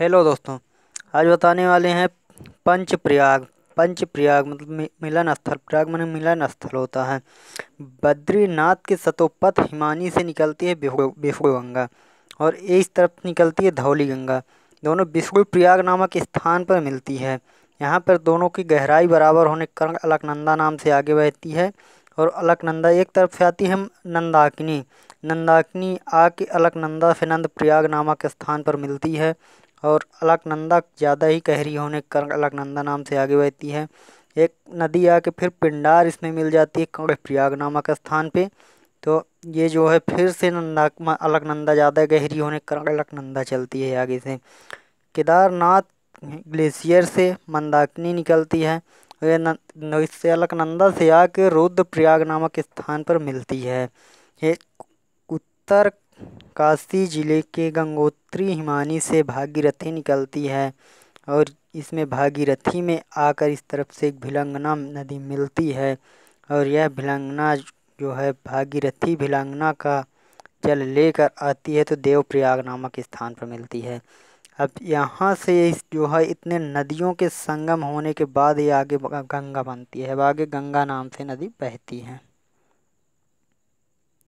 hello दोस्तों आज बताने वाले हैं पंच प्रयाग पंच प्रयाग मतलब मिलन स्थल प्रयाग मन मिलन स्थल होता है बद्रीनाथ के सतोपथ हिमानी से निकलती है बिफुड़ गंगा और इस तरफ निकलती है धौली गंगा दोनों बिस्कुल प्रयाग नामक स्थान पर मिलती है यहाँ पर दोनों की गहराई बराबर होने के कारण अलकनंदा नाम से आगे बहती है और अलकनंदा एक तरफ से आती है नंदाकिनी नंदाकिनी आके अलकनंदा से नंद प्रयाग नामक स्थान पर मिलती है और अलकनंदा ज़्यादा ही गहरी होने के कारण अलकनंदा नाम से आगे बहती है एक नदी आके फिर पिंडार इसमें मिल जाती है प्रयाग नामक स्थान पे तो ये जो है फिर से नंदा अलकनंदा ज़्यादा गहरी होने के कारण अलकनंदा चलती है आगे से केदारनाथ ग्लेशियर से मंदाकिनी निकलती है ये इससे अलकनंदा से आके रुद्रप्रयाग नामक स्थान पर मिलती है ये उत्तर काशी ज़िले के गंगोत्री हिमानी से भागीरथी निकलती है और इसमें भागीरथी में आकर इस तरफ से एक भिलंगना नदी मिलती है और यह भिलंगना जो है भागीरथी भिलंगना का जल लेकर आती है तो देवप्रयाग नामक स्थान पर मिलती है अब यहाँ से इस जो है इतने नदियों के संगम होने के बाद ये आगे गंगा बनती है अब आगे गंगा नाम से नदी बहती है